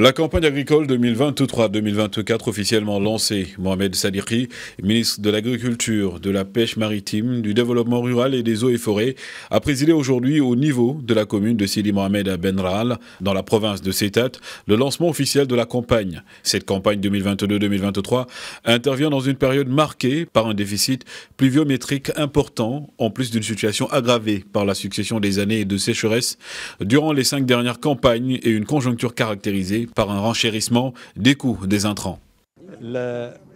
La campagne agricole 2023-2024 officiellement lancée, Mohamed Sadiki, ministre de l'Agriculture, de la Pêche maritime, du Développement rural et des eaux et forêts, a présidé aujourd'hui au niveau de la commune de Sidi Mohamed à Benral, dans la province de Sétat, le lancement officiel de la campagne. Cette campagne 2022-2023 intervient dans une période marquée par un déficit pluviométrique important, en plus d'une situation aggravée par la succession des années de sécheresse durant les cinq dernières campagnes et une conjoncture caractérisée par un renchérissement des coûts des intrants.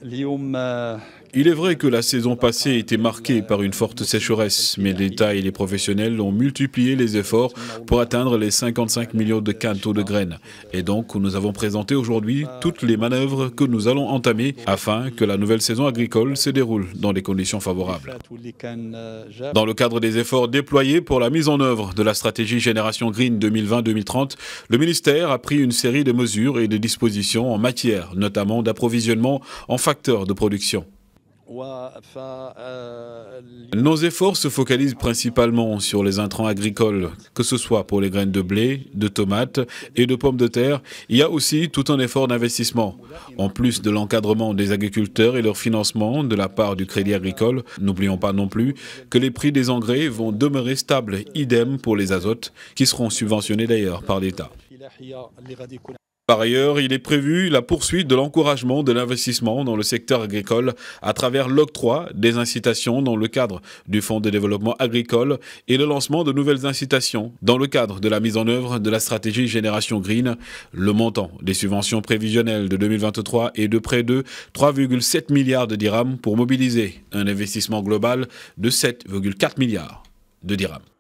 Euh, Il est vrai que la saison passée était marquée par une forte sécheresse, mais l'État et les professionnels ont multiplié les efforts pour atteindre les 55 millions de quintaux de graines. Et donc, nous avons présenté aujourd'hui toutes les manœuvres que nous allons entamer afin que la nouvelle saison agricole se déroule dans des conditions favorables. Euh, dans le cadre des efforts déployés pour la mise en œuvre de la stratégie Génération Green 2020-2030, le ministère a pris une série de mesures et de dispositions en matière, notamment d'approvisionnement en facteurs de production. Nos efforts se focalisent principalement sur les intrants agricoles, que ce soit pour les graines de blé, de tomates et de pommes de terre. Il y a aussi tout un effort d'investissement. En plus de l'encadrement des agriculteurs et leur financement de la part du crédit agricole, n'oublions pas non plus que les prix des engrais vont demeurer stables, idem pour les azotes, qui seront subventionnés d'ailleurs par l'État. Par ailleurs, il est prévu la poursuite de l'encouragement de l'investissement dans le secteur agricole à travers l'octroi des incitations dans le cadre du Fonds de développement agricole et le lancement de nouvelles incitations dans le cadre de la mise en œuvre de la stratégie Génération Green. Le montant des subventions prévisionnelles de 2023 est de près de 3,7 milliards de dirhams pour mobiliser un investissement global de 7,4 milliards de dirhams.